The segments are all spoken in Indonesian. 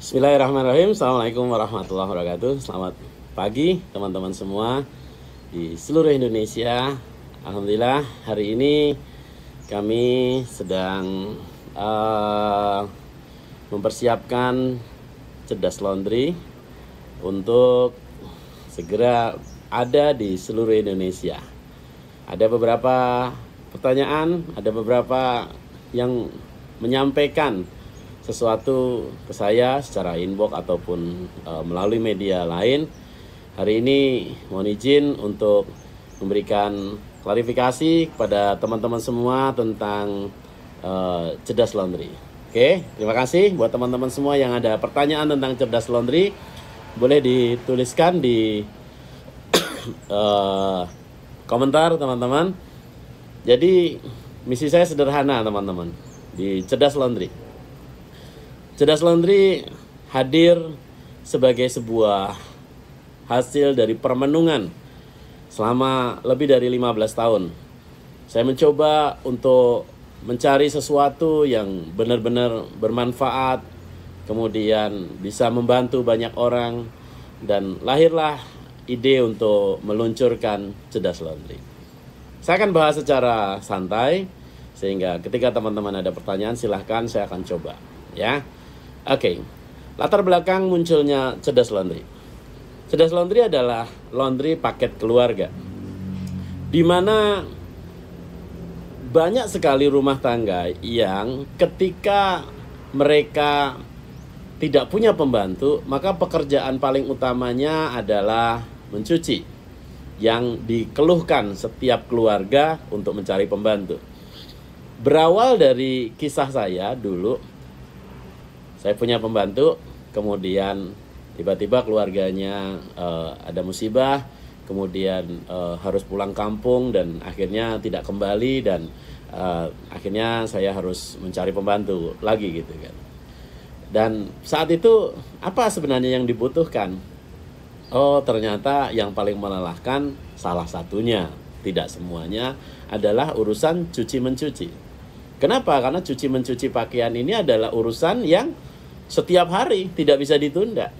Bismillahirrahmanirrahim Assalamualaikum warahmatullahi wabarakatuh Selamat pagi teman-teman semua Di seluruh Indonesia Alhamdulillah hari ini Kami sedang uh, Mempersiapkan Cerdas Laundry untuk segera ada di seluruh Indonesia. Ada beberapa pertanyaan, ada beberapa yang menyampaikan sesuatu ke saya secara inbox ataupun e, melalui media lain. Hari ini mohon izin untuk memberikan klarifikasi kepada teman-teman semua tentang e, cerdas laundry. Oke, terima kasih buat teman-teman semua yang ada pertanyaan tentang cerdas laundry boleh dituliskan di uh, komentar teman-teman. Jadi misi saya sederhana teman-teman di Cerdas Laundry. Cerdas Laundry hadir sebagai sebuah hasil dari permenungan selama lebih dari 15 tahun. Saya mencoba untuk mencari sesuatu yang benar-benar bermanfaat kemudian bisa membantu banyak orang dan lahirlah ide untuk meluncurkan Cedas Laundry. Saya akan bahas secara santai sehingga ketika teman-teman ada pertanyaan silahkan saya akan coba ya. Oke. Okay. Latar belakang munculnya Cedas Laundry. Cedas Laundry adalah laundry paket keluarga. Di mana banyak sekali rumah tangga yang ketika mereka tidak punya pembantu, maka pekerjaan paling utamanya adalah mencuci yang dikeluhkan setiap keluarga untuk mencari pembantu. Berawal dari kisah saya dulu, saya punya pembantu, kemudian tiba-tiba keluarganya uh, ada musibah, kemudian uh, harus pulang kampung dan akhirnya tidak kembali dan uh, akhirnya saya harus mencari pembantu lagi gitu kan dan saat itu apa sebenarnya yang dibutuhkan? Oh, ternyata yang paling melelahkan salah satunya, tidak semuanya adalah urusan cuci mencuci. Kenapa? Karena cuci mencuci pakaian ini adalah urusan yang setiap hari tidak bisa ditunda.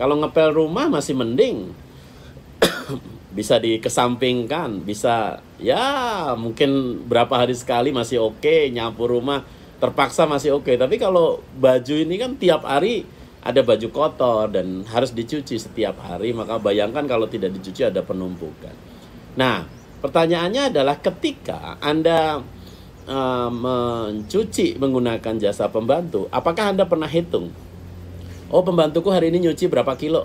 Kalau ngepel rumah masih mending bisa dikesampingkan, bisa ya mungkin berapa hari sekali masih oke okay, nyapu rumah terpaksa masih oke okay. tapi kalau baju ini kan tiap hari ada baju kotor dan harus dicuci setiap hari maka bayangkan kalau tidak dicuci ada penumpukan nah pertanyaannya adalah ketika anda uh, mencuci menggunakan jasa pembantu apakah anda pernah hitung oh pembantuku hari ini nyuci berapa kilo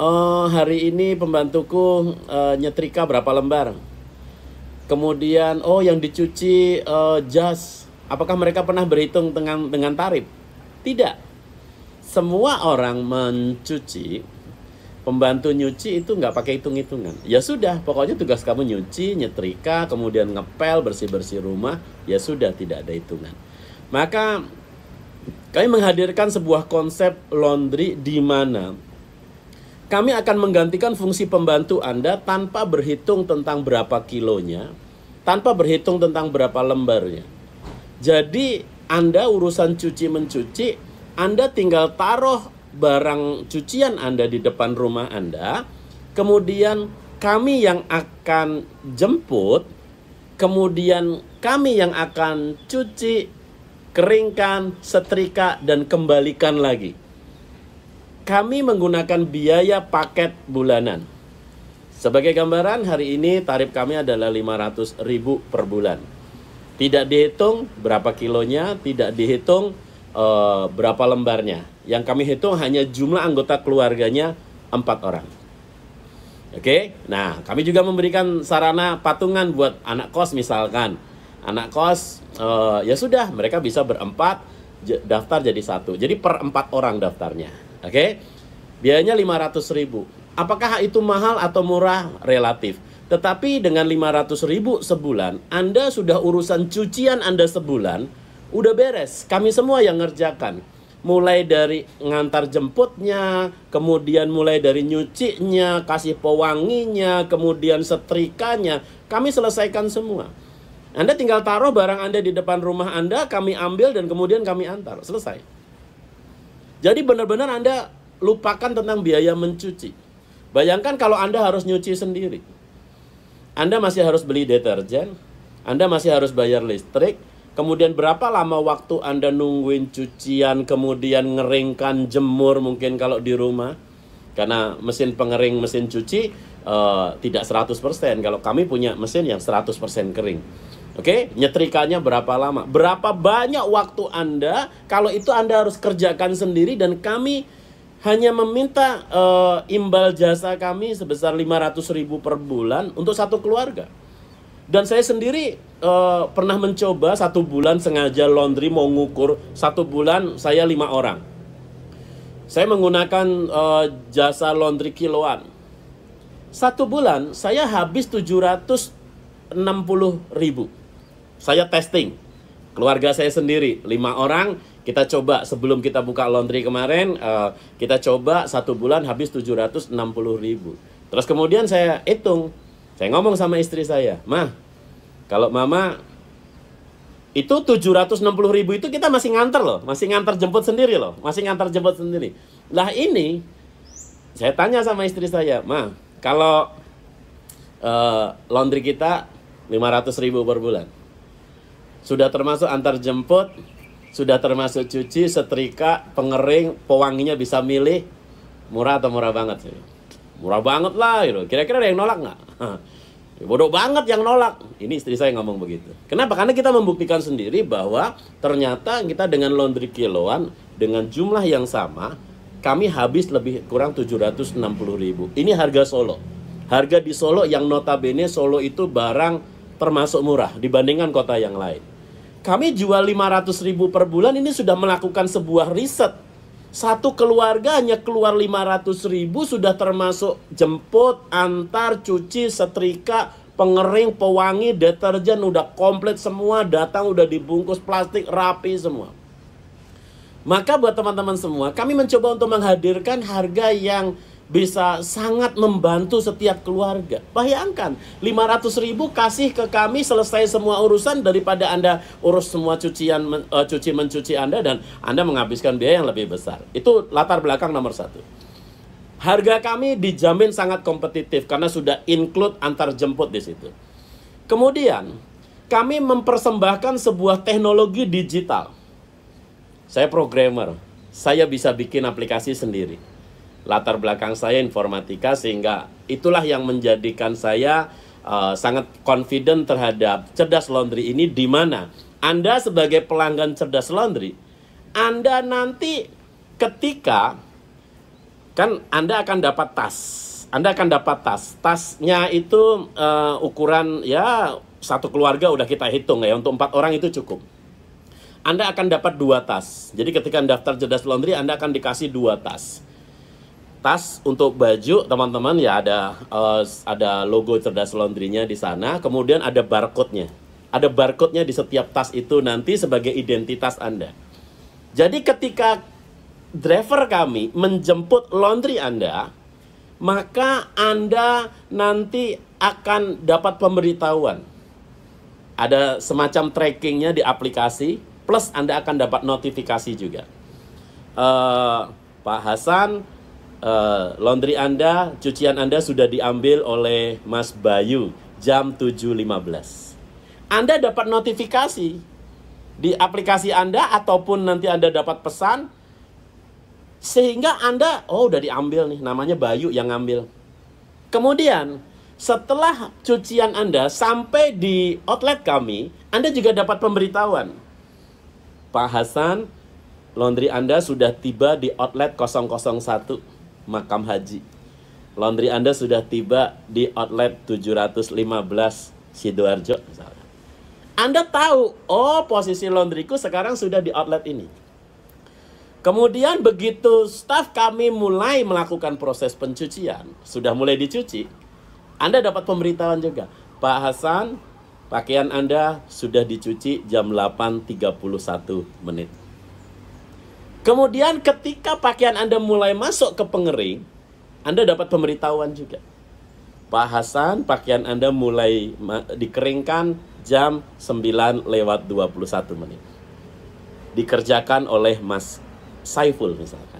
oh hari ini pembantuku uh, nyetrika berapa lembar kemudian oh yang dicuci uh, jas Apakah mereka pernah berhitung dengan dengan tarif? Tidak. Semua orang mencuci, pembantu nyuci itu nggak pakai hitung-hitungan. Ya sudah, pokoknya tugas kamu nyuci, nyetrika, kemudian ngepel, bersih-bersih rumah, ya sudah tidak ada hitungan. Maka kami menghadirkan sebuah konsep laundry di mana kami akan menggantikan fungsi pembantu Anda tanpa berhitung tentang berapa kilonya, tanpa berhitung tentang berapa lembarnya. Jadi Anda urusan cuci mencuci, Anda tinggal taruh barang cucian Anda di depan rumah Anda, kemudian kami yang akan jemput, kemudian kami yang akan cuci, keringkan, setrika dan kembalikan lagi. Kami menggunakan biaya paket bulanan. Sebagai gambaran, hari ini tarif kami adalah 500.000 per bulan. Tidak dihitung berapa kilonya, tidak dihitung e, berapa lembarnya. Yang kami hitung hanya jumlah anggota keluarganya empat orang. Oke, okay? nah kami juga memberikan sarana patungan buat anak kos misalkan. Anak kos e, ya sudah mereka bisa berempat daftar jadi satu. Jadi per empat orang daftarnya. Oke, okay? biayanya 500 ribu. Apakah itu mahal atau murah? Relatif tetapi dengan 500 ribu sebulan, Anda sudah urusan cucian Anda sebulan, udah beres. Kami semua yang ngerjakan. Mulai dari ngantar jemputnya, kemudian mulai dari nyucinya, kasih pewanginya, kemudian setrikanya. Kami selesaikan semua. Anda tinggal taruh barang Anda di depan rumah Anda, kami ambil dan kemudian kami antar. Selesai. Jadi benar-benar Anda lupakan tentang biaya mencuci. Bayangkan kalau Anda harus nyuci sendiri. Anda masih harus beli deterjen, Anda masih harus bayar listrik, kemudian berapa lama waktu Anda nungguin cucian, kemudian ngeringkan jemur mungkin kalau di rumah. Karena mesin pengering, mesin cuci uh, tidak 100%. Kalau kami punya mesin yang 100% kering. Oke, okay? nyetrikanya berapa lama? Berapa banyak waktu Anda? Kalau itu Anda harus kerjakan sendiri dan kami hanya meminta uh, imbal jasa kami sebesar ribu per bulan untuk satu keluarga. Dan saya sendiri uh, pernah mencoba satu bulan sengaja laundry mau ngukur satu bulan saya lima orang. Saya menggunakan uh, jasa laundry kiloan. Satu bulan saya habis 760 ribu. Saya testing. Keluarga saya sendiri, lima orang, kita coba sebelum kita buka laundry kemarin, uh, kita coba satu bulan habis 760 ribu. Terus kemudian saya hitung, saya ngomong sama istri saya, mah kalau mama itu 760 ribu itu kita masih nganter loh, masih nganter jemput sendiri loh, masih nganter jemput sendiri. Lah ini saya tanya sama istri saya, mah kalau uh, laundry kita 500 ribu per bulan, sudah termasuk antar jemput sudah termasuk cuci, setrika, pengering, pewanginya bisa milih murah atau murah banget sih. Murah banget lah gitu. Kira-kira ada yang nolak nggak? Bodoh banget yang nolak. Ini istri saya ngomong begitu. Kenapa? Karena kita membuktikan sendiri bahwa ternyata kita dengan laundry kiloan dengan jumlah yang sama kami habis lebih kurang puluh ribu. Ini harga Solo. Harga di Solo yang notabene Solo itu barang termasuk murah dibandingkan kota yang lain. Kami jual 500 ribu per bulan ini sudah melakukan sebuah riset. Satu keluarga hanya keluar 500 ribu sudah termasuk jemput, antar, cuci, setrika, pengering, pewangi, deterjen udah komplit semua, datang udah dibungkus plastik rapi semua. Maka buat teman-teman semua, kami mencoba untuk menghadirkan harga yang bisa sangat membantu setiap keluarga. Bayangkan, 500 ribu kasih ke kami selesai semua urusan daripada Anda urus semua cucian uh, cuci mencuci Anda dan Anda menghabiskan biaya yang lebih besar. Itu latar belakang nomor satu. Harga kami dijamin sangat kompetitif karena sudah include antar jemput di situ. Kemudian, kami mempersembahkan sebuah teknologi digital. Saya programmer, saya bisa bikin aplikasi sendiri latar belakang saya informatika sehingga itulah yang menjadikan saya uh, sangat confident terhadap cerdas laundry ini di mana Anda sebagai pelanggan cerdas laundry Anda nanti ketika kan Anda akan dapat tas Anda akan dapat tas tasnya itu uh, ukuran ya satu keluarga udah kita hitung ya untuk empat orang itu cukup anda akan dapat dua tas. Jadi ketika daftar cerdas laundry, Anda akan dikasih dua tas tas untuk baju teman-teman ya ada uh, ada logo cerdas laundrynya di sana kemudian ada barcode-nya ada barcode-nya di setiap tas itu nanti sebagai identitas anda jadi ketika driver kami menjemput laundry anda maka anda nanti akan dapat pemberitahuan ada semacam trackingnya di aplikasi plus anda akan dapat notifikasi juga uh, Pak Hasan uh, laundry Anda, cucian Anda sudah diambil oleh Mas Bayu jam 7.15. Anda dapat notifikasi di aplikasi Anda ataupun nanti Anda dapat pesan sehingga Anda oh udah diambil nih namanya Bayu yang ngambil. Kemudian setelah cucian Anda sampai di outlet kami, Anda juga dapat pemberitahuan. Pak Hasan, laundry Anda sudah tiba di outlet 001 makam haji. Laundry Anda sudah tiba di outlet 715 Sidoarjo misalnya. Anda tahu, oh posisi laundryku sekarang sudah di outlet ini. Kemudian begitu staff kami mulai melakukan proses pencucian, sudah mulai dicuci, Anda dapat pemberitahuan juga. Pak Hasan, pakaian Anda sudah dicuci jam 8.31 menit. Kemudian ketika pakaian Anda mulai masuk ke pengering, Anda dapat pemberitahuan juga. Pak Hasan, pakaian Anda mulai dikeringkan jam 9 lewat 21 menit. Dikerjakan oleh Mas Saiful misalkan.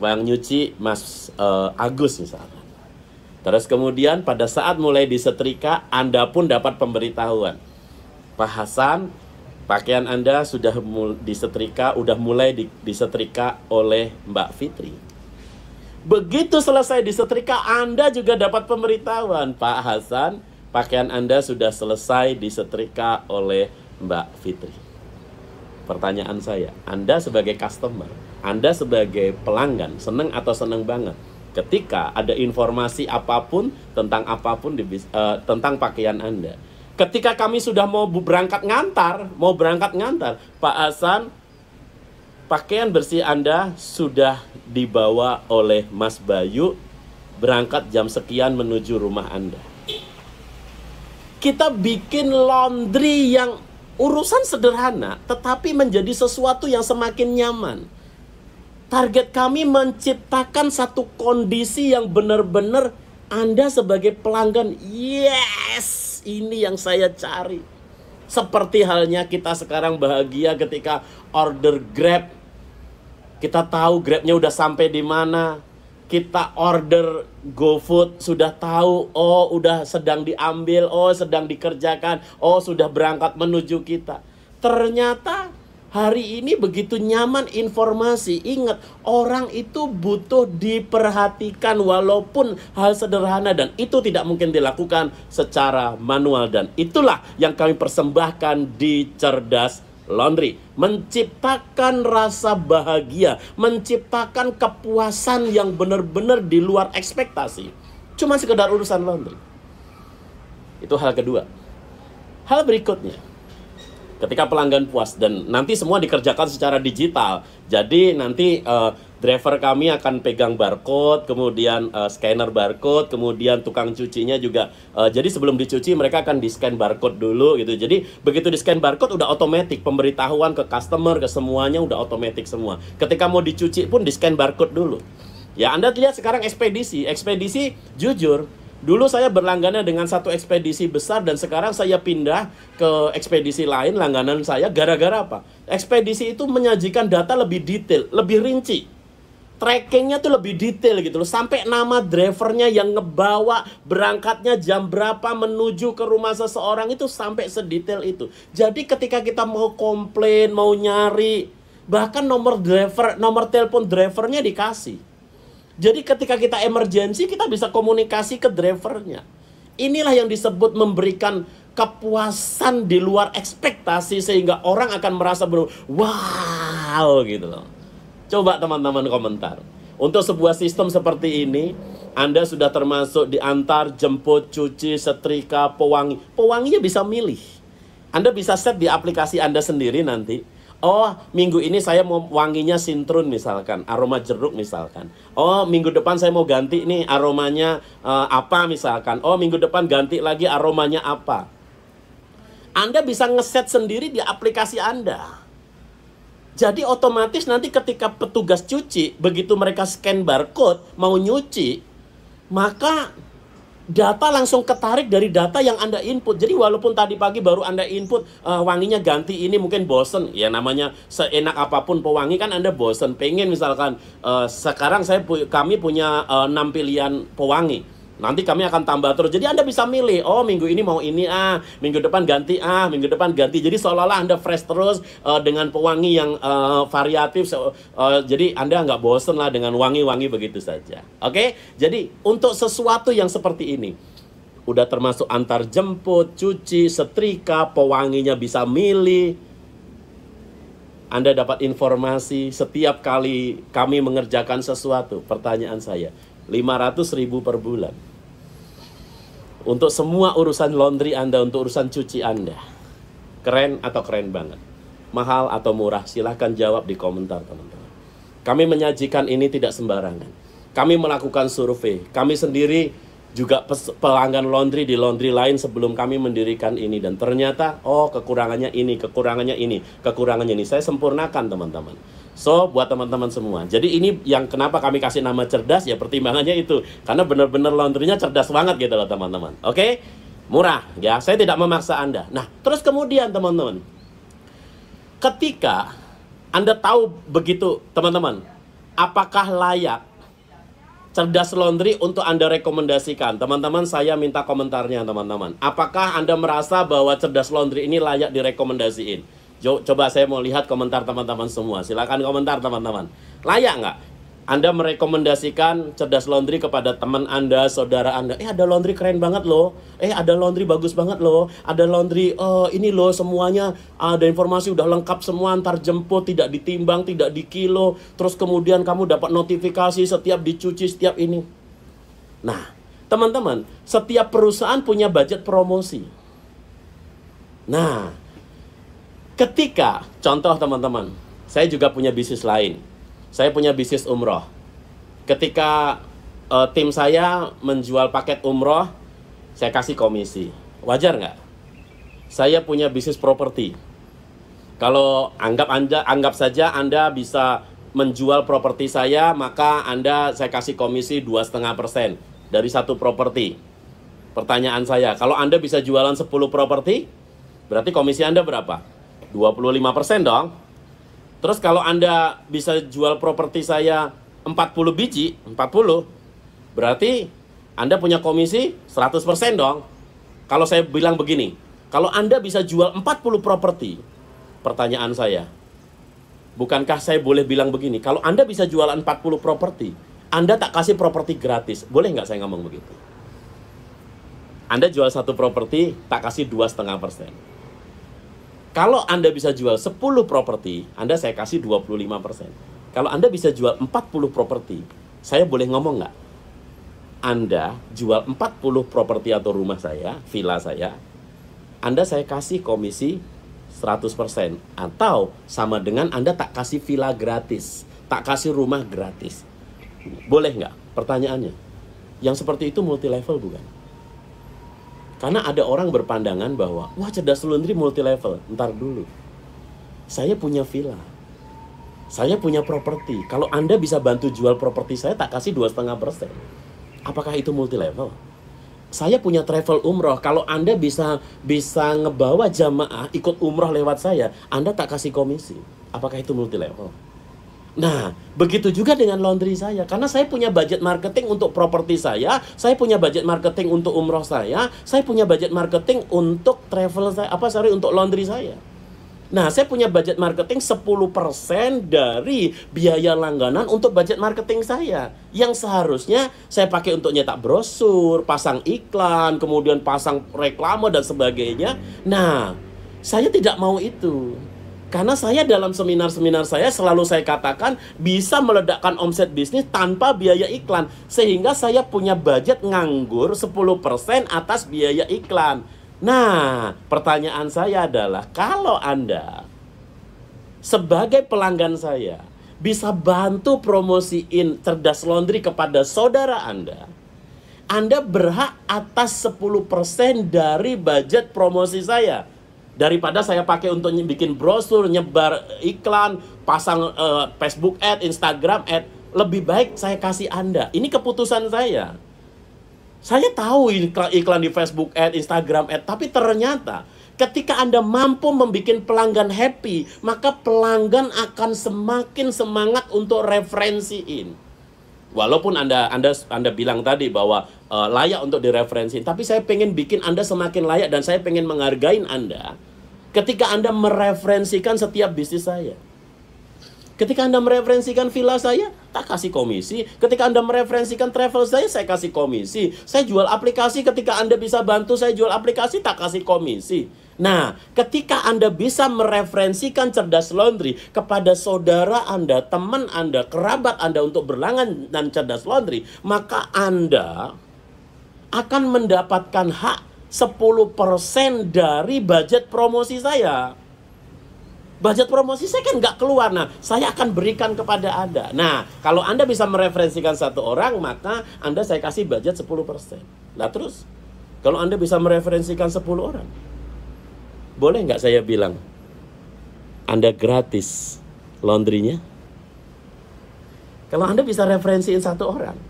Bang nyuci Mas uh, Agus misalkan. Terus kemudian pada saat mulai disetrika, Anda pun dapat pemberitahuan. Pak Hasan, Pakaian Anda sudah disetrika, udah mulai disetrika oleh Mbak Fitri. Begitu selesai disetrika, Anda juga dapat pemberitahuan, Pak Hasan, pakaian Anda sudah selesai disetrika oleh Mbak Fitri. Pertanyaan saya, Anda sebagai customer, Anda sebagai pelanggan, seneng atau seneng banget? ketika ada informasi apapun tentang apapun di, uh, tentang pakaian Anda. Ketika kami sudah mau berangkat ngantar, mau berangkat ngantar, Pak Hasan, pakaian bersih Anda sudah dibawa oleh Mas Bayu berangkat jam sekian menuju rumah Anda. Kita bikin laundry yang urusan sederhana tetapi menjadi sesuatu yang semakin nyaman. Target kami menciptakan satu kondisi yang benar-benar Anda sebagai pelanggan yes ini yang saya cari. Seperti halnya kita sekarang bahagia ketika order Grab. Kita tahu Grabnya udah sampai di mana. Kita order GoFood sudah tahu, oh udah sedang diambil, oh sedang dikerjakan, oh sudah berangkat menuju kita. Ternyata Hari ini begitu nyaman informasi. Ingat, orang itu butuh diperhatikan walaupun hal sederhana dan itu tidak mungkin dilakukan secara manual dan itulah yang kami persembahkan di Cerdas Laundry. Menciptakan rasa bahagia, menciptakan kepuasan yang benar-benar di luar ekspektasi. Cuma sekedar urusan laundry. Itu hal kedua. Hal berikutnya, ketika pelanggan puas dan nanti semua dikerjakan secara digital. Jadi nanti uh, driver kami akan pegang barcode, kemudian uh, scanner barcode, kemudian tukang cucinya juga. Uh, jadi sebelum dicuci mereka akan di scan barcode dulu gitu. Jadi begitu di scan barcode udah otomatis pemberitahuan ke customer ke semuanya udah otomatis semua. Ketika mau dicuci pun di scan barcode dulu. Ya Anda lihat sekarang ekspedisi, ekspedisi jujur Dulu saya berlangganan dengan satu ekspedisi besar dan sekarang saya pindah ke ekspedisi lain langganan saya gara-gara apa? Ekspedisi itu menyajikan data lebih detail, lebih rinci. Trackingnya tuh lebih detail gitu loh Sampai nama drivernya yang ngebawa Berangkatnya jam berapa menuju ke rumah seseorang itu Sampai sedetail itu Jadi ketika kita mau komplain, mau nyari Bahkan nomor driver, nomor telepon drivernya dikasih jadi ketika kita emergensi kita bisa komunikasi ke drivernya. Inilah yang disebut memberikan kepuasan di luar ekspektasi sehingga orang akan merasa benar wow gitu loh. Coba teman-teman komentar. Untuk sebuah sistem seperti ini, Anda sudah termasuk diantar, jemput, cuci, setrika, pewangi. Pewanginya bisa milih. Anda bisa set di aplikasi Anda sendiri nanti Oh, minggu ini saya mau wanginya sintrun misalkan, aroma jeruk misalkan. Oh, minggu depan saya mau ganti nih aromanya uh, apa misalkan. Oh, minggu depan ganti lagi aromanya apa. Anda bisa ngeset sendiri di aplikasi Anda. Jadi otomatis nanti ketika petugas cuci, begitu mereka scan barcode mau nyuci, maka data langsung ketarik dari data yang Anda input. Jadi walaupun tadi pagi baru Anda input uh, wanginya ganti ini mungkin bosen. Ya namanya seenak apapun pewangi kan Anda bosen. Pengen misalkan uh, sekarang saya kami punya eh, enam 6 pilihan pewangi Nanti kami akan tambah terus. Jadi Anda bisa milih, oh minggu ini mau ini ah, minggu depan ganti ah, minggu depan ganti. Jadi seolah-olah Anda fresh terus uh, dengan pewangi yang uh, variatif. So, uh, eh, jadi Anda nggak bosen lah dengan wangi-wangi begitu saja. Oke? Okay? Jadi untuk sesuatu yang seperti ini, udah termasuk antar jemput, cuci, setrika, pewanginya bisa milih. Anda dapat informasi setiap kali kami mengerjakan sesuatu. Pertanyaan saya, 500 ribu per bulan untuk semua urusan laundry Anda, untuk urusan cuci Anda. Keren atau keren banget? Mahal atau murah? Silahkan jawab di komentar, teman-teman. Kami menyajikan ini tidak sembarangan. Kami melakukan survei. Kami sendiri juga pelanggan laundry di laundry lain sebelum kami mendirikan ini dan ternyata oh kekurangannya ini, kekurangannya ini, kekurangannya ini. Saya sempurnakan, teman-teman. So buat teman-teman semua. Jadi ini yang kenapa kami kasih nama cerdas ya pertimbangannya itu karena benar-benar laundrynya cerdas banget gitu loh teman-teman. Oke? Okay? Murah ya. Saya tidak memaksa Anda. Nah, terus kemudian teman-teman ketika Anda tahu begitu teman-teman, apakah layak Cerdas Laundry untuk Anda rekomendasikan. Teman-teman, saya minta komentarnya, teman-teman. Apakah Anda merasa bahwa Cerdas Laundry ini layak direkomendasiin? Coba saya mau lihat komentar teman-teman semua. Silahkan komentar teman-teman. Layak nggak? Anda merekomendasikan cerdas laundry kepada teman Anda, saudara Anda. Eh ada laundry keren banget loh. Eh ada laundry bagus banget loh. Ada laundry oh, ini loh semuanya ada informasi udah lengkap semua antar jemput, tidak ditimbang, tidak dikilo. Terus kemudian kamu dapat notifikasi setiap dicuci setiap ini. Nah, teman-teman, setiap perusahaan punya budget promosi. Nah, Ketika, contoh teman-teman, saya juga punya bisnis lain. Saya punya bisnis umroh. Ketika uh, tim saya menjual paket umroh, saya kasih komisi. Wajar nggak? Saya punya bisnis properti. Kalau anggap anda, anggap saja anda bisa menjual properti saya, maka anda saya kasih komisi dua setengah persen dari satu properti. Pertanyaan saya, kalau anda bisa jualan 10 properti, berarti komisi anda berapa? 25% dong. Terus kalau Anda bisa jual properti saya 40 biji, 40, berarti Anda punya komisi 100% dong. Kalau saya bilang begini, kalau Anda bisa jual 40 properti, pertanyaan saya, bukankah saya boleh bilang begini, kalau Anda bisa jual 40 properti, Anda tak kasih properti gratis. Boleh nggak saya ngomong begitu? Anda jual satu properti, tak kasih dua setengah persen. Kalau Anda bisa jual 10 properti, Anda saya kasih 25%. Kalau Anda bisa jual 40 properti, saya boleh ngomong nggak? Anda jual 40 properti atau rumah saya, villa saya, Anda saya kasih komisi 100% atau sama dengan Anda tak kasih villa gratis, tak kasih rumah gratis. Boleh nggak? Pertanyaannya. Yang seperti itu multi level bukan? Karena ada orang berpandangan bahwa, wah cerdas laundry multi level, ntar dulu. Saya punya villa, saya punya properti. Kalau Anda bisa bantu jual properti saya, tak kasih dua setengah persen. Apakah itu multi level? Saya punya travel umroh. Kalau Anda bisa bisa ngebawa jamaah ikut umroh lewat saya, Anda tak kasih komisi. Apakah itu multi level? Nah, begitu juga dengan laundry saya karena saya punya budget marketing untuk properti saya, saya punya budget marketing untuk umroh saya, saya punya budget marketing untuk travel saya, apa sorry untuk laundry saya. Nah, saya punya budget marketing 10% dari biaya langganan untuk budget marketing saya. Yang seharusnya saya pakai untuk nyetak brosur, pasang iklan, kemudian pasang reklame dan sebagainya. Nah, saya tidak mau itu. Karena saya dalam seminar-seminar saya selalu saya katakan bisa meledakkan omset bisnis tanpa biaya iklan. Sehingga saya punya budget nganggur 10% atas biaya iklan. Nah, pertanyaan saya adalah kalau Anda sebagai pelanggan saya bisa bantu promosiin cerdas laundry kepada saudara Anda, Anda berhak atas 10% dari budget promosi saya daripada saya pakai untuk bikin brosur, nyebar iklan, pasang uh, Facebook ad, Instagram ad, lebih baik saya kasih Anda. Ini keputusan saya. Saya tahu iklan di Facebook ad, Instagram ad, tapi ternyata ketika Anda mampu membuat pelanggan happy, maka pelanggan akan semakin semangat untuk referensiin. Walaupun Anda Anda Anda bilang tadi bahwa uh, layak untuk direferensi, tapi saya pengen bikin Anda semakin layak dan saya pengen menghargai Anda ketika Anda mereferensikan setiap bisnis saya. Ketika Anda mereferensikan villa saya, tak kasih komisi. Ketika Anda mereferensikan travel saya, saya kasih komisi. Saya jual aplikasi ketika Anda bisa bantu saya jual aplikasi, tak kasih komisi. Nah, ketika Anda bisa mereferensikan cerdas laundry kepada saudara Anda, teman Anda, kerabat Anda untuk berlangganan cerdas laundry, maka Anda akan mendapatkan hak 10% dari budget promosi saya. Budget promosi saya kan nggak keluar. Nah, saya akan berikan kepada Anda. Nah, kalau Anda bisa mereferensikan satu orang, maka Anda saya kasih budget 10%. Nah, terus? Kalau Anda bisa mereferensikan 10 orang, boleh nggak saya bilang, Anda gratis laundrynya? Kalau Anda bisa referensiin satu orang,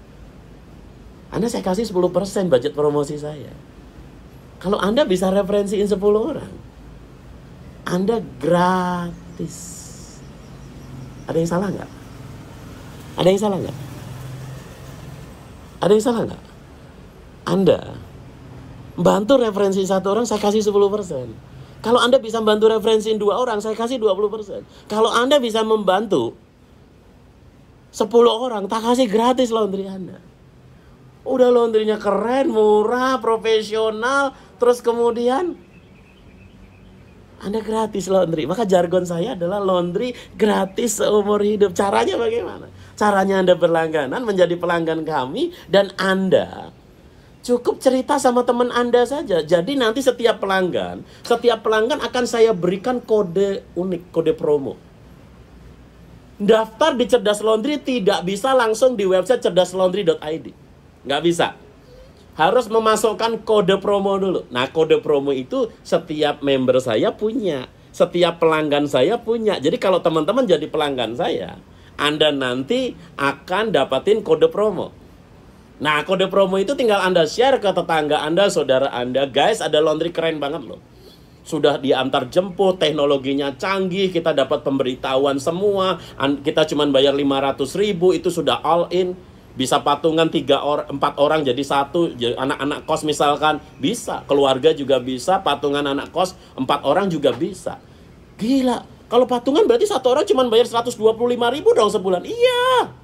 Anda saya kasih 10% budget promosi saya. Kalau Anda bisa referensiin 10 orang, Anda gratis. Ada yang salah nggak? Ada yang salah nggak? Ada yang salah nggak? Anda bantu referensi satu orang, saya kasih 10 persen. Kalau Anda bisa membantu referensiin dua orang, saya kasih 20%. Kalau Anda bisa membantu 10 orang, tak kasih gratis laundry Anda. Udah laundrynya keren, murah, profesional, terus kemudian anda gratis laundry. Maka jargon saya adalah laundry gratis seumur hidup. Caranya bagaimana? Caranya Anda berlangganan menjadi pelanggan kami dan Anda Cukup cerita sama teman Anda saja. Jadi nanti setiap pelanggan, setiap pelanggan akan saya berikan kode unik, kode promo. Daftar di Cerdas Laundry tidak bisa langsung di website cerdaslaundry.id. Nggak bisa. Harus memasukkan kode promo dulu. Nah, kode promo itu setiap member saya punya. Setiap pelanggan saya punya. Jadi kalau teman-teman jadi pelanggan saya, Anda nanti akan dapatin kode promo. Nah, kode promo itu tinggal Anda share ke tetangga Anda, saudara Anda. Guys, ada laundry keren banget loh. Sudah diantar jemput, teknologinya canggih, kita dapat pemberitahuan semua. Kita cuma bayar 500 ribu, itu sudah all in. Bisa patungan tiga or, empat orang jadi satu, anak-anak kos misalkan bisa, keluarga juga bisa, patungan anak kos empat orang juga bisa. Gila, kalau patungan berarti satu orang cuma bayar 125 ribu dong sebulan. Iya,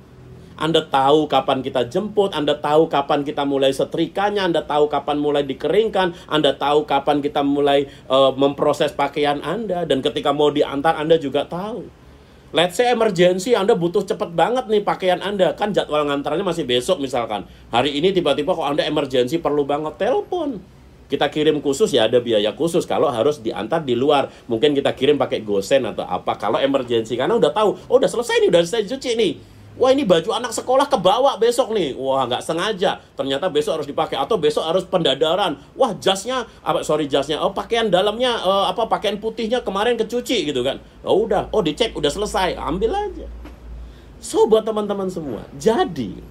anda tahu kapan kita jemput, Anda tahu kapan kita mulai setrikanya, Anda tahu kapan mulai dikeringkan, Anda tahu kapan kita mulai uh, memproses pakaian Anda dan ketika mau diantar Anda juga tahu. Let's say emergency Anda butuh cepet banget nih pakaian Anda kan jadwal ngantarnya masih besok misalkan. Hari ini tiba-tiba kok Anda emergency perlu banget telepon kita kirim khusus ya ada biaya khusus kalau harus diantar di luar mungkin kita kirim pakai gosen atau apa kalau emergency karena udah tahu oh udah selesai nih udah selesai cuci nih Wah ini baju anak sekolah kebawa besok nih. Wah nggak sengaja. Ternyata besok harus dipakai atau besok harus pendadaran. Wah jasnya apa sorry jasnya. Oh pakaian dalamnya uh, apa pakaian putihnya kemarin kecuci gitu kan. Oh udah. Oh dicek udah selesai. Ambil aja. So buat teman-teman semua. Jadi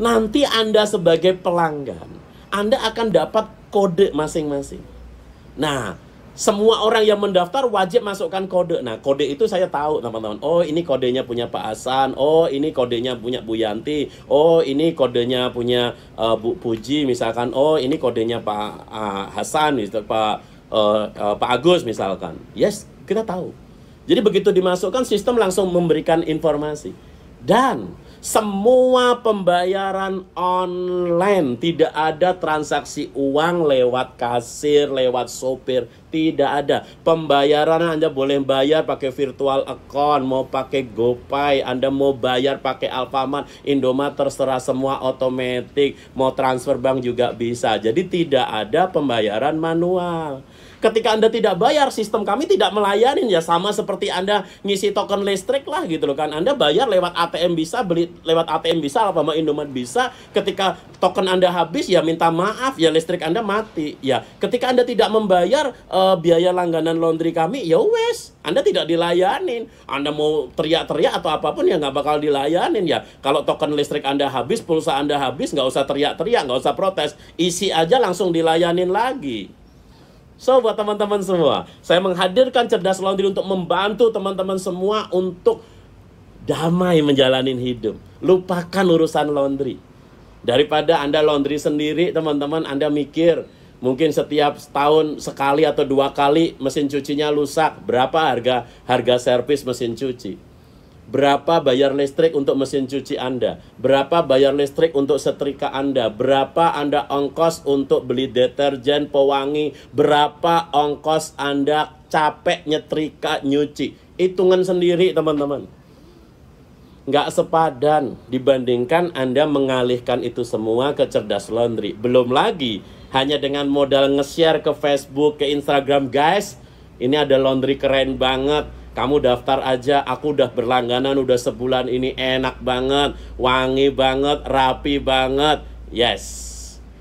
nanti anda sebagai pelanggan anda akan dapat kode masing-masing. Nah semua orang yang mendaftar wajib masukkan kode. Nah, kode itu saya tahu, teman-teman. Oh, ini kodenya punya Pak Hasan. Oh, ini kodenya punya Bu Yanti. Oh, ini kodenya punya uh, Bu Puji misalkan. Oh, ini kodenya Pak uh, Hasan, Pak uh, uh, Pak Agus misalkan. Yes, kita tahu. Jadi begitu dimasukkan sistem langsung memberikan informasi. Dan semua pembayaran online, tidak ada transaksi uang lewat kasir, lewat sopir, tidak ada. Pembayaran Anda boleh bayar pakai virtual account, mau pakai GoPay, Anda mau bayar pakai Alfamart, Indomaret terserah semua otomatis, mau transfer bank juga bisa. Jadi tidak ada pembayaran manual ketika Anda tidak bayar, sistem kami tidak melayani ya sama seperti Anda ngisi token listrik lah gitu loh kan. Anda bayar lewat ATM bisa, beli lewat ATM bisa, Alfamart Indomaret bisa. Ketika token Anda habis ya minta maaf ya listrik Anda mati. Ya, ketika Anda tidak membayar uh, biaya langganan laundry kami, ya wes, Anda tidak dilayanin. Anda mau teriak-teriak atau apapun ya nggak bakal dilayanin ya. Kalau token listrik Anda habis, pulsa Anda habis, nggak usah teriak-teriak, nggak usah protes. Isi aja langsung dilayanin lagi. So buat teman-teman semua, saya menghadirkan cerdas laundry untuk membantu teman-teman semua untuk damai menjalani hidup. Lupakan urusan laundry. Daripada Anda laundry sendiri, teman-teman Anda mikir mungkin setiap tahun sekali atau dua kali mesin cucinya rusak, berapa harga harga servis mesin cuci? Berapa bayar listrik untuk mesin cuci Anda? Berapa bayar listrik untuk setrika Anda? Berapa Anda ongkos untuk beli deterjen pewangi? Berapa ongkos Anda capek nyetrika nyuci? Hitungan sendiri teman-teman. Nggak sepadan dibandingkan Anda mengalihkan itu semua ke cerdas laundry. Belum lagi hanya dengan modal nge-share ke Facebook, ke Instagram. Guys, ini ada laundry keren banget kamu daftar aja aku udah berlangganan udah sebulan ini enak banget wangi banget rapi banget yes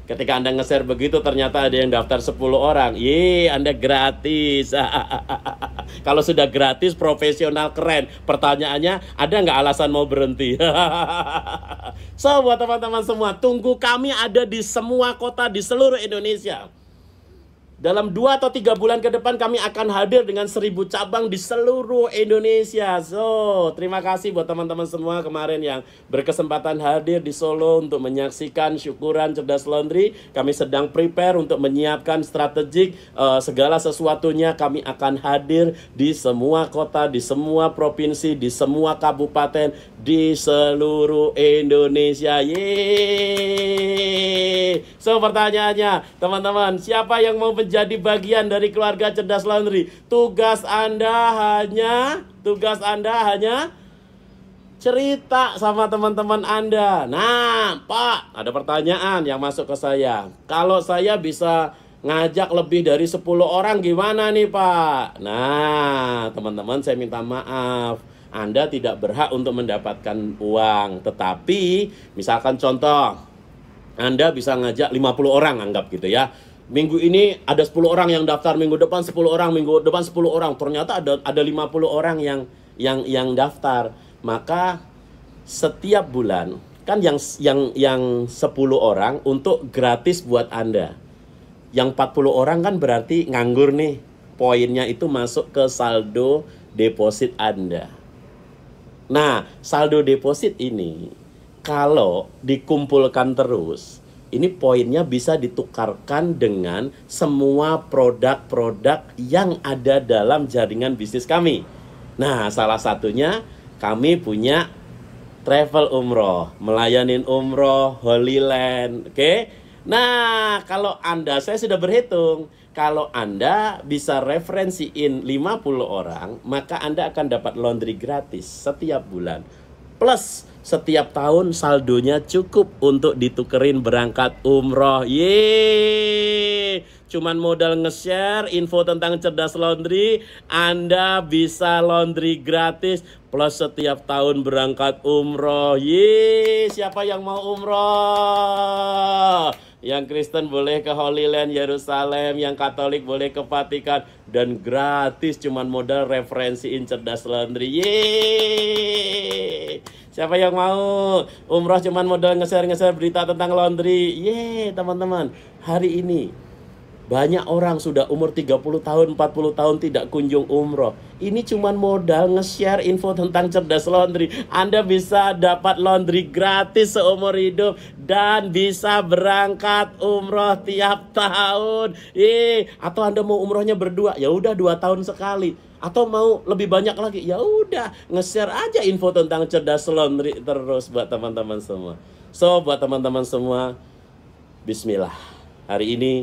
Ketika Anda nge-share begitu ternyata ada yang daftar 10 orang. Ye, Anda gratis. Kalau sudah gratis profesional keren. Pertanyaannya, ada nggak alasan mau berhenti? so, buat teman-teman semua, tunggu kami ada di semua kota di seluruh Indonesia. Dalam dua atau tiga bulan ke depan kami akan hadir dengan seribu cabang di seluruh Indonesia. So, terima kasih buat teman-teman semua kemarin yang berkesempatan hadir di Solo untuk menyaksikan syukuran Cerdas Laundry. Kami sedang prepare untuk menyiapkan strategik uh, segala sesuatunya. Kami akan hadir di semua kota, di semua provinsi, di semua kabupaten, di seluruh Indonesia. Yeay! So, pertanyaannya, teman-teman, siapa yang mau menjadi bagian dari keluarga cerdas laundry. Tugas Anda hanya tugas Anda hanya cerita sama teman-teman Anda. Nah, Pak, ada pertanyaan yang masuk ke saya. Kalau saya bisa ngajak lebih dari 10 orang gimana nih, Pak? Nah, teman-teman saya minta maaf. Anda tidak berhak untuk mendapatkan uang, tetapi misalkan contoh anda bisa ngajak 50 orang anggap gitu ya minggu ini ada 10 orang yang daftar, minggu depan 10 orang, minggu depan 10 orang. Ternyata ada ada 50 orang yang yang yang daftar. Maka setiap bulan kan yang yang yang 10 orang untuk gratis buat Anda. Yang 40 orang kan berarti nganggur nih. Poinnya itu masuk ke saldo deposit Anda. Nah, saldo deposit ini kalau dikumpulkan terus ini poinnya bisa ditukarkan dengan semua produk-produk yang ada dalam jaringan bisnis kami. Nah, salah satunya kami punya travel umroh, melayanin umroh, Holy Land, oke? Okay? Nah, kalau Anda, saya sudah berhitung, kalau Anda bisa referensiin 50 orang, maka Anda akan dapat laundry gratis setiap bulan. Plus setiap tahun saldonya cukup untuk ditukerin berangkat umroh. Ye! Cuman modal nge-share info tentang cerdas laundry, Anda bisa laundry gratis plus setiap tahun berangkat umroh. Ye! Siapa yang mau umroh? Yang Kristen boleh ke Holy Land Yerusalem, yang Katolik boleh ke Vatikan dan gratis cuman modal referensiin cerdas laundry. Yeay! Siapa yang mau umroh cuman modal ngeser-ngeser berita tentang laundry? Ye, teman-teman. Hari ini banyak orang sudah umur 30 tahun, 40 tahun tidak kunjung umroh. Ini cuman modal nge-share info tentang cerdas laundry. Anda bisa dapat laundry gratis seumur hidup dan bisa berangkat umroh tiap tahun. Eh, atau Anda mau umrohnya berdua? Ya udah dua tahun sekali atau mau lebih banyak lagi ya udah nge-share aja info tentang cerdas laundry terus buat teman-teman semua so buat teman-teman semua Bismillah hari ini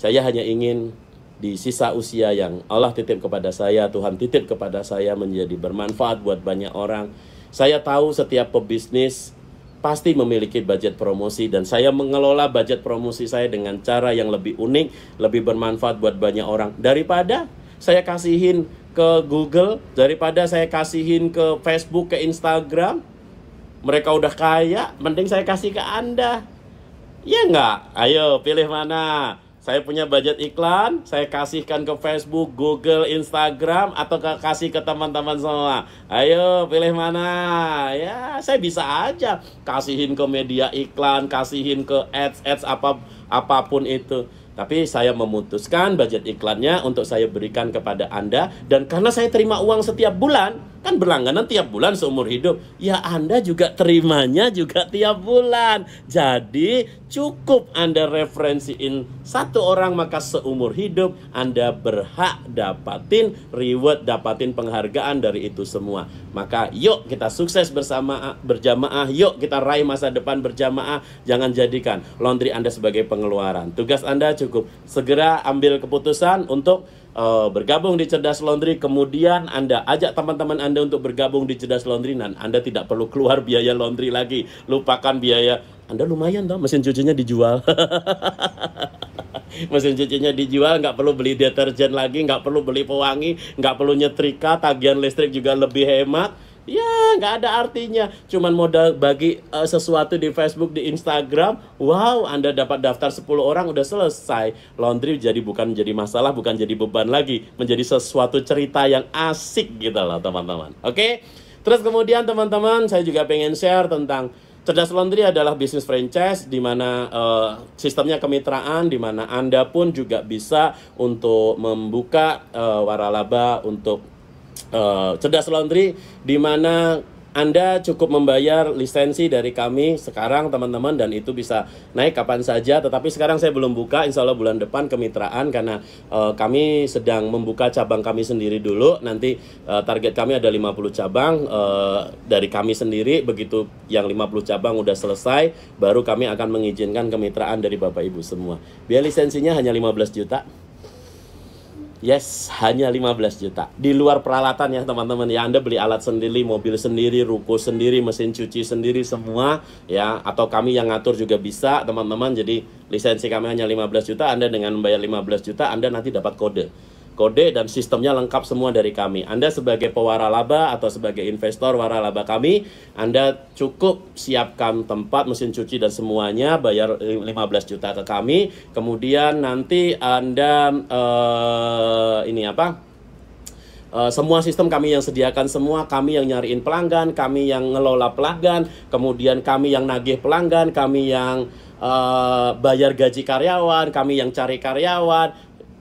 saya hanya ingin di sisa usia yang Allah titip kepada saya, Tuhan titip kepada saya menjadi bermanfaat buat banyak orang. Saya tahu setiap pebisnis pasti memiliki budget promosi dan saya mengelola budget promosi saya dengan cara yang lebih unik, lebih bermanfaat buat banyak orang daripada saya kasihin ke Google daripada saya kasihin ke Facebook, ke Instagram. Mereka udah kaya, mending saya kasih ke Anda. Ya nggak? Ayo pilih mana? Saya punya budget iklan, saya kasihkan ke Facebook, Google, Instagram, atau ke kasih ke teman-teman semua. Ayo pilih mana? Ya, saya bisa aja kasihin ke media iklan, kasihin ke ads, ads apa apapun itu. Tapi saya memutuskan budget iklannya untuk saya berikan kepada Anda dan karena saya terima uang setiap bulan, Kan berlangganan tiap bulan seumur hidup. Ya Anda juga terimanya juga tiap bulan. Jadi cukup Anda referensiin satu orang maka seumur hidup Anda berhak dapatin reward, dapatin penghargaan dari itu semua. Maka yuk kita sukses bersama berjamaah, yuk kita raih masa depan berjamaah. Jangan jadikan laundry Anda sebagai pengeluaran. Tugas Anda cukup segera ambil keputusan untuk uh, bergabung di Cerdas Laundry, kemudian Anda ajak teman-teman Anda untuk bergabung di Cerdas Laundry, dan Anda tidak perlu keluar biaya laundry lagi. Lupakan biaya. Anda lumayan dong mesin cucinya dijual. mesin cucinya dijual, nggak perlu beli deterjen lagi, nggak perlu beli pewangi, nggak perlu nyetrika, tagihan listrik juga lebih hemat ya nggak ada artinya cuman modal bagi uh, sesuatu di Facebook di Instagram wow Anda dapat daftar 10 orang udah selesai laundry jadi bukan jadi masalah bukan jadi beban lagi menjadi sesuatu cerita yang asik gitu loh teman-teman oke okay? terus kemudian teman-teman saya juga pengen share tentang Cerdas Laundry adalah bisnis franchise di mana uh, sistemnya kemitraan di mana Anda pun juga bisa untuk membuka uh, waralaba untuk uh, Cerdas Laundry di mana anda cukup membayar lisensi dari kami sekarang teman-teman dan itu bisa naik kapan saja tetapi sekarang saya belum buka insya Allah bulan depan kemitraan karena uh, kami sedang membuka cabang kami sendiri dulu nanti uh, target kami ada 50 cabang uh, dari kami sendiri begitu yang 50 cabang udah selesai baru kami akan mengizinkan kemitraan dari Bapak Ibu semua biaya lisensinya hanya 15 juta Yes, hanya 15 juta. Di luar peralatan ya teman-teman. Ya Anda beli alat sendiri, mobil sendiri, ruko sendiri, mesin cuci sendiri semua ya atau kami yang ngatur juga bisa teman-teman. Jadi lisensi kami hanya 15 juta, Anda dengan membayar 15 juta Anda nanti dapat kode kode dan sistemnya lengkap semua dari kami. Anda sebagai pewara laba atau sebagai investor wara laba kami, Anda cukup siapkan tempat mesin cuci dan semuanya bayar 15 juta ke kami. Kemudian nanti Anda uh, ini apa? Uh, semua sistem kami yang sediakan semua, kami yang nyariin pelanggan, kami yang ngelola pelanggan, kemudian kami yang nagih pelanggan, kami yang uh, bayar gaji karyawan, kami yang cari karyawan,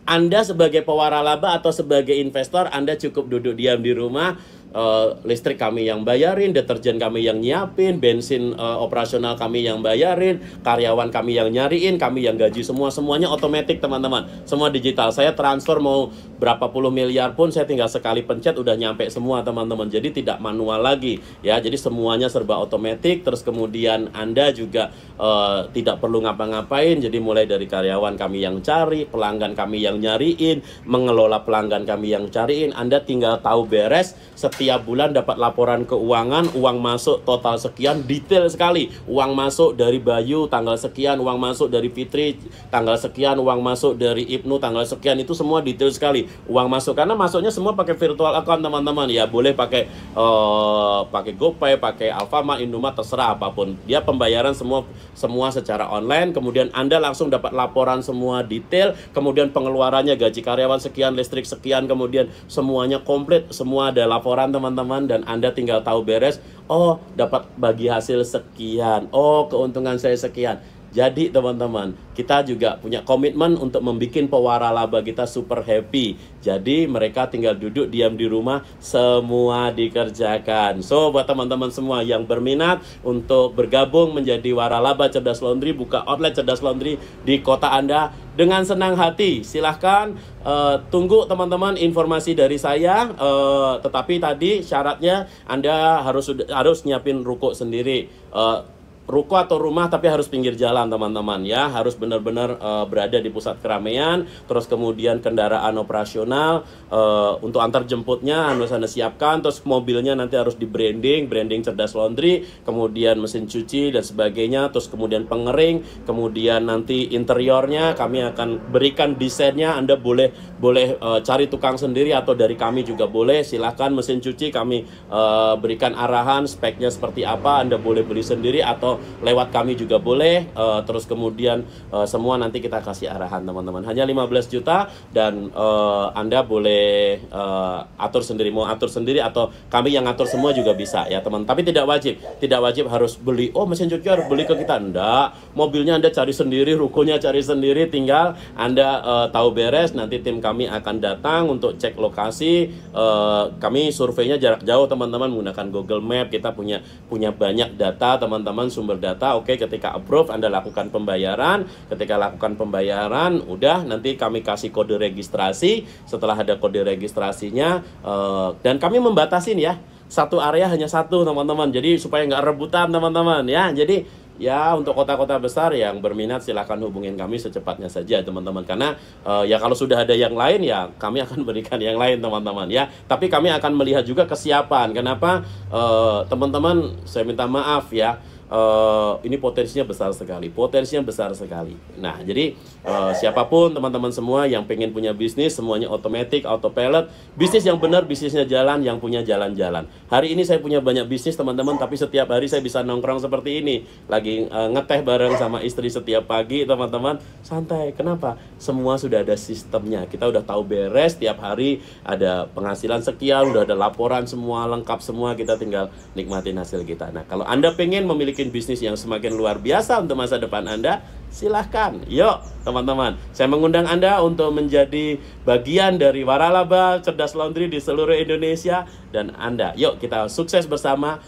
anda sebagai pewara laba atau sebagai investor Anda cukup duduk diam di rumah Eh, listrik kami yang bayarin, deterjen kami yang nyiapin, bensin uh, operasional kami yang bayarin, karyawan kami yang nyariin, kami yang gaji semua semuanya otomatis teman-teman. Semua digital. Saya transfer mau berapa puluh miliar pun saya tinggal sekali pencet udah nyampe semua teman-teman. Jadi tidak manual lagi ya. Jadi semuanya serba otomatis terus kemudian Anda juga uh, tidak perlu ngapa-ngapain. Jadi mulai dari karyawan kami yang cari, pelanggan kami yang nyariin, mengelola pelanggan kami yang cariin, Anda tinggal tahu beres set Tiap bulan dapat laporan keuangan, uang masuk total sekian, detail sekali. Uang masuk dari Bayu tanggal sekian, uang masuk dari Fitri tanggal sekian, uang masuk dari Ibnu tanggal sekian itu semua detail sekali. Uang masuk karena masuknya semua pakai virtual account teman-teman ya. Boleh pakai uh, pakai GoPay, pakai Alfamart, Indomaret terserah apapun. Dia pembayaran semua semua secara online, kemudian Anda langsung dapat laporan semua detail, kemudian pengeluarannya gaji karyawan sekian, listrik sekian, kemudian semuanya komplit, semua ada laporan kan teman-teman dan Anda tinggal tahu beres, oh dapat bagi hasil sekian, oh keuntungan saya sekian. Jadi teman-teman, kita juga punya komitmen untuk membuat pewara laba kita super happy. Jadi mereka tinggal duduk diam di rumah, semua dikerjakan. So buat teman-teman semua yang berminat untuk bergabung menjadi waralaba cerdas laundry, buka outlet cerdas laundry di kota Anda, dengan senang hati. Silahkan uh, tunggu teman-teman informasi dari saya. Uh, tetapi tadi syaratnya Anda harus harus nyiapin ruko sendiri. Uh, ruko atau rumah tapi harus pinggir jalan teman-teman ya harus benar-benar uh, berada di pusat keramaian terus kemudian kendaraan operasional uh, untuk antar jemputnya harus anda siapkan terus mobilnya nanti harus di branding branding cerdas laundry kemudian mesin cuci dan sebagainya terus kemudian pengering kemudian nanti interiornya kami akan berikan desainnya anda boleh boleh uh, cari tukang sendiri atau dari kami juga boleh silahkan mesin cuci kami uh, berikan arahan speknya seperti apa anda boleh beli sendiri atau lewat kami juga boleh uh, terus kemudian uh, semua nanti kita kasih arahan teman-teman hanya 15 juta dan uh, Anda boleh uh, atur sendiri mau atur sendiri atau kami yang atur semua juga bisa ya teman tapi tidak wajib tidak wajib harus beli oh mesin cuci harus beli ke kita enggak mobilnya Anda cari sendiri rukunya cari sendiri tinggal Anda uh, tahu beres nanti tim kami akan datang untuk cek lokasi uh, kami surveinya jarak jauh teman-teman menggunakan Google Map kita punya punya banyak data teman-teman sumber data oke okay, ketika approve Anda lakukan pembayaran ketika lakukan pembayaran udah nanti kami kasih kode registrasi setelah ada kode registrasinya uh, dan kami membatasin ya satu area hanya satu teman-teman jadi supaya nggak rebutan teman-teman ya jadi ya untuk kota-kota besar yang berminat silahkan hubungin kami secepatnya saja teman-teman karena uh, ya kalau sudah ada yang lain ya kami akan berikan yang lain teman-teman ya tapi kami akan melihat juga kesiapan kenapa eh, teman-teman uh, teman -teman, saya minta maaf ya uh, ini potensinya besar sekali, potensinya besar sekali. Nah, jadi uh, siapapun teman-teman semua yang pengen punya bisnis, semuanya otomatis, autopilot, bisnis yang benar, bisnisnya jalan, yang punya jalan-jalan. Hari ini saya punya banyak bisnis teman-teman, tapi setiap hari saya bisa nongkrong seperti ini, lagi uh, ngeteh bareng sama istri setiap pagi, teman-teman. Santai, kenapa? Semua sudah ada sistemnya. Kita udah tahu beres tiap hari ada penghasilan sekian, udah ada laporan semua lengkap semua, kita tinggal nikmatin hasil kita. Nah, kalau Anda pengen memiliki bikin bisnis yang semakin luar biasa untuk masa depan Anda, silahkan. Yuk, teman-teman. Saya mengundang Anda untuk menjadi bagian dari waralaba cerdas laundry di seluruh Indonesia dan Anda. Yuk, kita sukses bersama.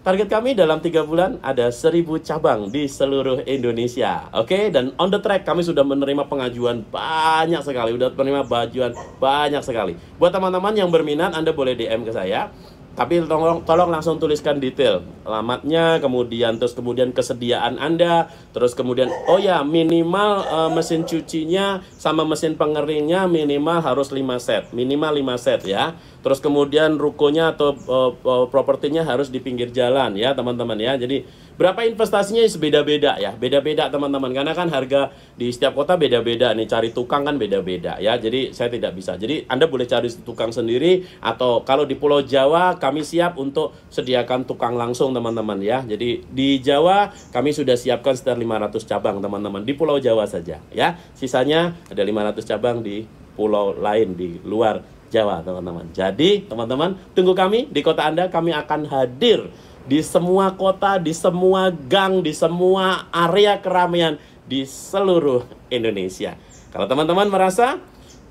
Target kami dalam tiga bulan ada seribu cabang di seluruh Indonesia. Oke, okay? dan on the track kami sudah menerima pengajuan banyak sekali, sudah menerima bajuan banyak sekali. Buat teman-teman yang berminat, Anda boleh DM ke saya tapi tolong tolong langsung tuliskan detail alamatnya, kemudian terus kemudian kesediaan Anda, terus kemudian oh ya minimal uh, mesin cucinya sama mesin pengeringnya minimal harus 5 set, minimal 5 set ya. Terus kemudian rukonya atau uh, uh, propertinya harus di pinggir jalan ya, teman-teman ya. Jadi Berapa investasinya beda-beda ya, beda-beda teman-teman. Karena kan harga di setiap kota beda-beda nih, cari tukang kan beda-beda ya. Jadi saya tidak bisa. Jadi Anda boleh cari tukang sendiri atau kalau di Pulau Jawa kami siap untuk sediakan tukang langsung teman-teman ya. Jadi di Jawa kami sudah siapkan sekitar 500 cabang teman-teman di Pulau Jawa saja ya. Sisanya ada 500 cabang di pulau lain di luar Jawa teman-teman. Jadi teman-teman tunggu kami di kota Anda kami akan hadir di semua kota, di semua gang, di semua area keramaian di seluruh Indonesia. Kalau teman-teman merasa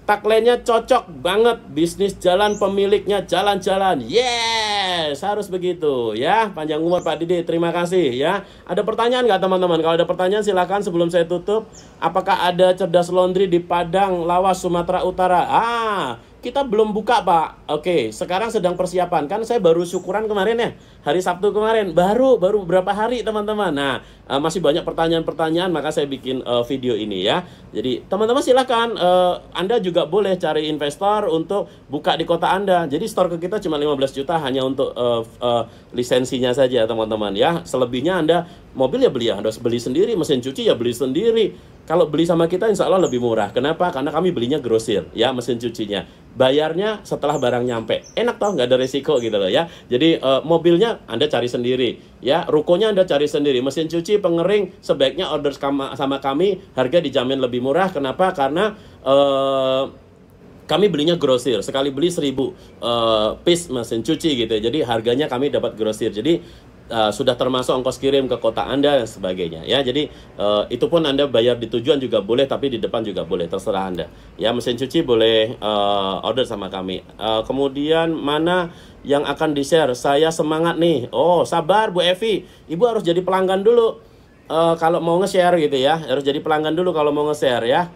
tagline-nya cocok banget, bisnis jalan pemiliknya jalan-jalan. Yes, harus begitu ya. Panjang umur Pak Didi, terima kasih ya. Ada pertanyaan nggak teman-teman? Kalau ada pertanyaan silahkan sebelum saya tutup. Apakah ada cerdas laundry di Padang, Lawas, Sumatera Utara? Ah, kita belum buka pak oke sekarang sedang persiapan kan saya baru syukuran kemarin ya hari Sabtu kemarin baru baru beberapa hari teman-teman nah uh, masih banyak pertanyaan-pertanyaan maka saya bikin uh, video ini ya. Jadi teman-teman silahkan uh, eh, Anda juga boleh cari investor untuk buka di kota Anda. Jadi store ke kita cuma 15 juta hanya untuk uh, uh, lisensinya saja teman-teman ya. Selebihnya Anda mobil ya beli ya, harus beli sendiri, mesin cuci ya beli sendiri. Kalau beli sama kita insya Allah lebih murah. Kenapa? Karena kami belinya grosir ya mesin cucinya. Bayarnya setelah barang nyampe. Enak tau nggak ada resiko gitu loh ya. Jadi uh, mobilnya Anda cari sendiri ya, rukonya Anda cari sendiri, mesin cuci pengering, sebaiknya order sama, kami, harga dijamin lebih murah. Kenapa? Karena uh, kami belinya grosir sekali beli seribu uh, piece mesin cuci gitu jadi harganya kami dapat grosir jadi uh, sudah termasuk ongkos kirim ke kota anda dan sebagainya ya jadi uh, itu pun anda bayar di tujuan juga boleh tapi di depan juga boleh terserah anda ya mesin cuci boleh uh, order sama kami uh, kemudian mana yang akan di-share. Saya semangat nih. Oh, sabar Bu Evi. Ibu harus jadi pelanggan dulu. Uh, kalau mau nge-share gitu ya, harus jadi pelanggan dulu kalau mau nge-share ya.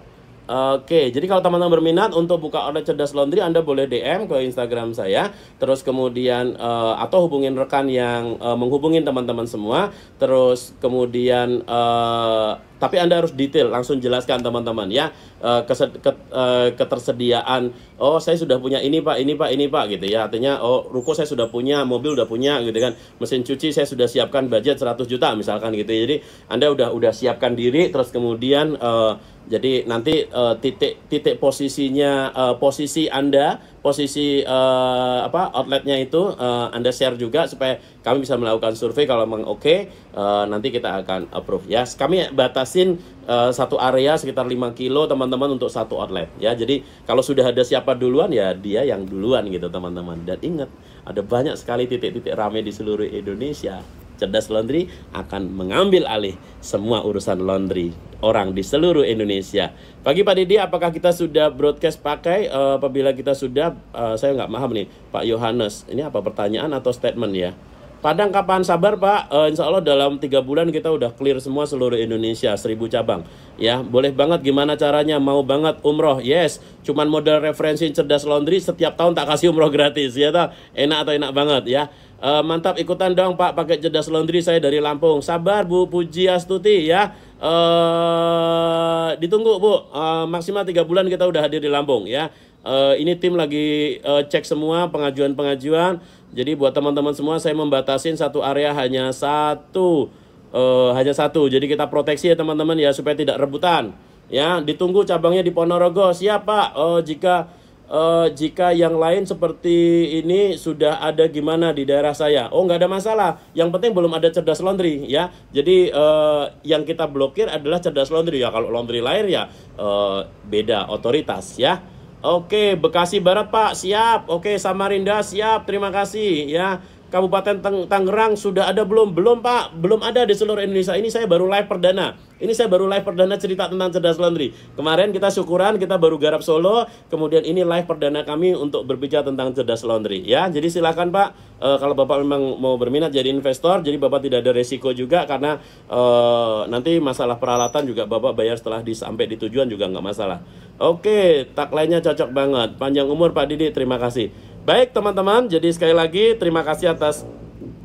Oke, jadi kalau teman-teman berminat untuk buka order cerdas laundry, Anda boleh DM ke Instagram saya, terus kemudian uh, atau hubungin rekan yang uh, eh, menghubungin teman-teman semua, terus kemudian uh, tapi Anda harus detail, langsung jelaskan teman-teman ya eh, eh, ketersediaan. Oh, saya sudah punya ini Pak, ini Pak, ini Pak gitu ya. Artinya oh, ruko saya sudah punya, mobil sudah punya gitu kan. Mesin cuci saya sudah siapkan budget 100 juta misalkan gitu. Ya. Jadi Anda udah udah siapkan diri terus kemudian uh, jadi nanti uh, titik titik posisinya uh, posisi Anda posisi uh, apa outletnya itu uh, anda share juga supaya kami bisa melakukan survei kalau memang oke okay, uh, eh, nanti kita akan approve ya kami batasin uh, satu area sekitar 5 kilo teman-teman untuk satu outlet ya jadi kalau sudah ada siapa duluan ya dia yang duluan gitu teman-teman dan ingat ada banyak sekali titik-titik rame di seluruh Indonesia Cerdas Laundry akan mengambil alih semua urusan laundry orang di seluruh Indonesia. Pagi Pak Didi, apakah kita sudah broadcast pakai? Uh, apabila kita sudah, uh, saya nggak paham nih Pak Yohanes. Ini apa pertanyaan atau statement ya? Padang kapan sabar Pak? Uh, insya Allah dalam tiga bulan kita udah clear semua seluruh Indonesia seribu cabang. Ya boleh banget gimana caranya? Mau banget umroh? Yes. Cuman modal referensi cerdas laundry setiap tahun tak kasih umroh gratis ya ta Enak atau enak banget ya. Uh, mantap ikutan dong Pak pakai cerdas laundry saya dari Lampung. Sabar Bu Puji Astuti ya. Uh, ditunggu Bu. Uh, maksimal tiga bulan kita udah hadir di Lampung ya. Uh, ini tim lagi uh, cek semua pengajuan-pengajuan jadi buat teman-teman semua saya membatasin satu area hanya satu uh, hanya satu. Jadi kita proteksi ya teman-teman ya supaya tidak rebutan. Ya, ditunggu cabangnya di Ponorogo. Siap, Pak. Uh, jika uh, jika yang lain seperti ini sudah ada gimana di daerah saya? Oh, nggak ada masalah. Yang penting belum ada cerdas laundry ya. Jadi uh, yang kita blokir adalah cerdas laundry ya. Kalau laundry lain ya uh, beda otoritas ya. Oke, Bekasi Barat Pak, siap. Oke, Samarinda siap. Terima kasih ya. Kabupaten Tangerang sudah ada belum? Belum Pak, belum ada di seluruh Indonesia. Ini saya baru live perdana. Ini saya baru live perdana cerita tentang cerdas laundry. Kemarin kita syukuran, kita baru garap Solo. Kemudian ini live perdana kami untuk berbicara tentang cerdas laundry. Ya, jadi silakan Pak. E, kalau Bapak memang mau berminat jadi investor, jadi Bapak tidak ada resiko juga karena e, nanti masalah peralatan juga Bapak bayar setelah di, sampai di tujuan juga nggak masalah. Oke, tak lainnya cocok banget. Panjang umur Pak Didi, terima kasih. Baik teman-teman, jadi sekali lagi terima kasih atas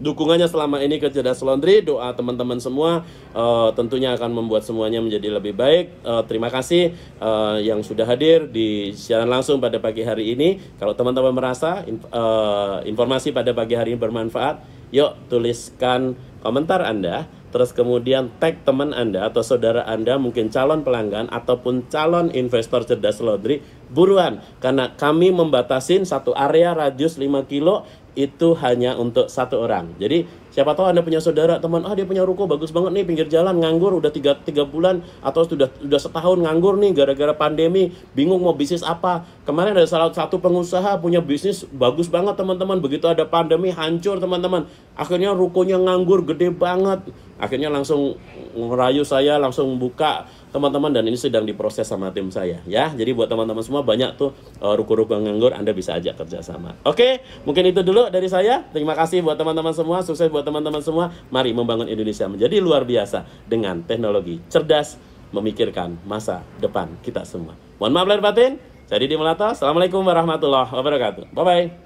dukungannya selama ini ke Cerdas Laundry. Doa teman-teman semua uh, tentunya akan membuat semuanya menjadi lebih baik. Uh, terima kasih uh, yang sudah hadir di siaran langsung pada pagi hari ini. Kalau teman-teman merasa uh, informasi pada pagi hari ini bermanfaat, yuk tuliskan komentar Anda terus kemudian tag teman Anda atau saudara Anda mungkin calon pelanggan ataupun calon investor cerdas laundry, buruan karena kami membatasin satu area radius 5 kilo itu hanya untuk satu orang. Jadi siapa tahu Anda punya saudara, teman, ah oh, dia punya ruko bagus banget nih pinggir jalan nganggur udah tiga, tiga bulan atau sudah sudah setahun nganggur nih gara-gara pandemi, bingung mau bisnis apa. Kemarin ada salah satu pengusaha punya bisnis bagus banget teman-teman, begitu ada pandemi hancur teman-teman akhirnya rukunya nganggur gede banget akhirnya langsung ngerayu saya langsung buka teman-teman dan ini sedang diproses sama tim saya ya jadi buat teman-teman semua banyak tuh e, ruko-ruko nganggur Anda bisa ajak kerja sama. oke mungkin itu dulu dari saya terima kasih buat teman-teman semua sukses buat teman-teman semua mari membangun Indonesia menjadi luar biasa dengan teknologi cerdas memikirkan masa depan kita semua mohon maaf lahir batin jadi di Melata. Assalamualaikum warahmatullahi wabarakatuh. Bye-bye.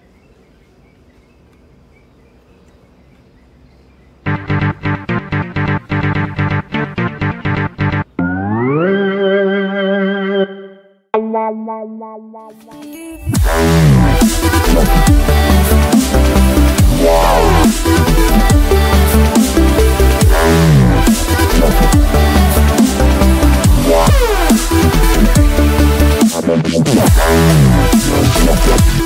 Let's go.